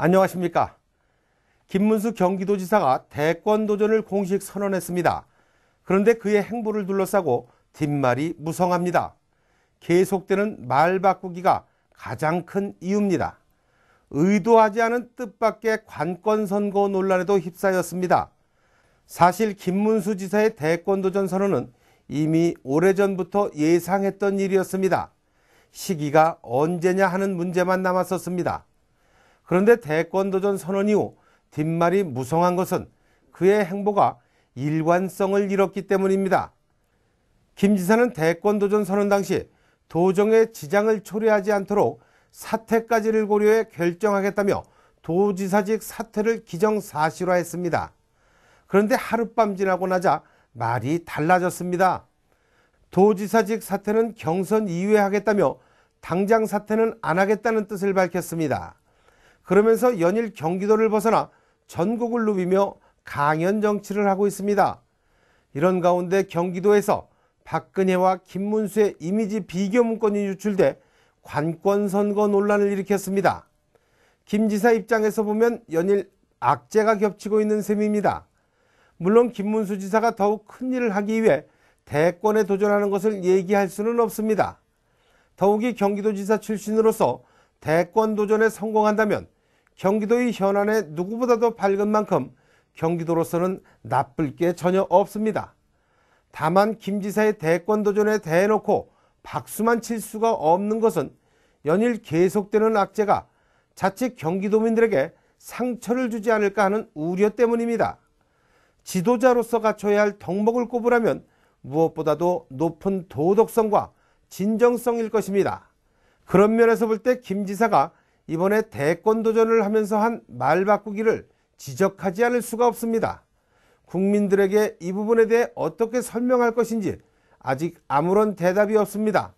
안녕하십니까 김문수 경기도지사가 대권 도전을 공식 선언했습니다. 그런데 그의 행보를 둘러싸고 뒷말이 무성합니다. 계속되는 말 바꾸기가 가장 큰 이유입니다. 의도하지 않은 뜻밖의 관권 선거 논란에도 휩싸였습니다. 사실 김문수 지사의 대권 도전 선언은 이미 오래전부터 예상했던 일이었습니다. 시기가 언제냐 하는 문제만 남았었습니다. 그런데 대권도전 선언 이후 뒷말이 무성한 것은 그의 행보가 일관성을 잃었기 때문입니다. 김 지사는 대권도전 선언 당시 도정의 지장을 초래하지 않도록 사퇴까지를 고려해 결정하겠다며 도지사직 사퇴를 기정사실화했습니다. 그런데 하룻밤 지나고 나자 말이 달라졌습니다. 도지사직 사퇴는 경선 이후에 하겠다며 당장 사퇴는 안 하겠다는 뜻을 밝혔습니다. 그러면서 연일 경기도를 벗어나 전국을 누비며 강연 정치를 하고 있습니다. 이런 가운데 경기도에서 박근혜와 김문수의 이미지 비교 문건이 유출돼 관권 선거 논란을 일으켰습니다. 김 지사 입장에서 보면 연일 악재가 겹치고 있는 셈입니다. 물론 김문수 지사가 더욱 큰일을 하기 위해 대권에 도전하는 것을 얘기할 수는 없습니다. 더욱이 경기도지사 출신으로서 대권 도전에 성공한다면 경기도의 현안에 누구보다도 밝은 만큼 경기도로서는 나쁠 게 전혀 없습니다. 다만 김 지사의 대권 도전에 대놓고 박수만 칠 수가 없는 것은 연일 계속되는 악재가 자칫 경기도민들에게 상처를 주지 않을까 하는 우려 때문입니다. 지도자로서 갖춰야 할 덕목을 꼽으라면 무엇보다도 높은 도덕성과 진정성일 것입니다. 그런 면에서 볼 때김 지사가 이번에 대권 도전을 하면서 한 말 바꾸기를 지적하지 않을 수가 없습니다. 국민들에게 이 부분에 대해 어떻게 설명할 것인지 아직 아무런 대답이 없습니다.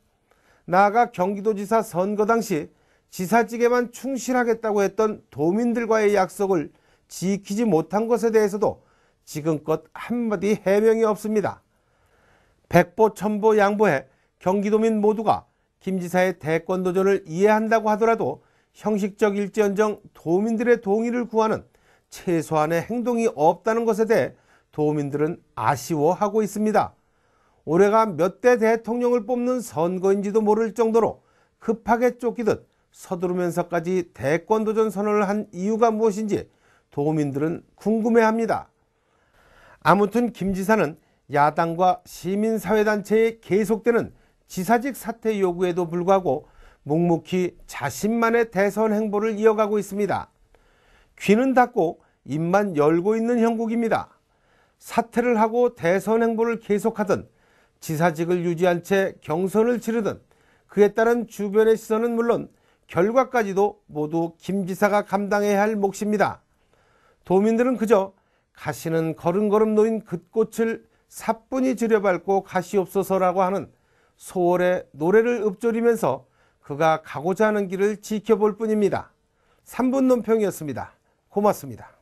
나아가 경기도지사 선거 당시 지사직에만 충실하겠다고 했던 도민들과의 약속을 지키지 못한 것에 대해서도 지금껏 한마디 해명이 없습니다. 백보 천보 양보해 경기도민 모두가 김 지사의 대권 도전을 이해한다고 하더라도 형식적일지언정 도민들의 동의를 구하는 최소한의 행동이 없다는 것에 대해 도민들은 아쉬워하고 있습니다. 올해가 몇 대 대통령을 뽑는 선거인지도 모를 정도로 급하게 쫓기듯 서두르면서까지 대권 도전 선언을 한 이유가 무엇인지 도민들은 궁금해합니다. 아무튼 김 지사는 야당과 시민사회단체의 계속되는 지사직 사퇴 요구에도 불구하고 묵묵히 자신만의 대선 행보를 이어가고 있습니다. 귀는 닫고 입만 열고 있는 형국입니다. 사퇴를 하고 대선 행보를 계속하든 지사직을 유지한 채 경선을 치르든 그에 따른 주변의 시선은 물론 결과까지도 모두 김 지사가 감당해야 할 몫입니다. 도민들은 그저 가시는 걸음걸음 놓인 그꽃을 사뿐히 줄여밟고 가시옵소서라고 하는 소월의 노래를 읊조리면서 그가 가고자 하는 길을 지켜볼 뿐입니다. 3분 논평이었습니다. 고맙습니다.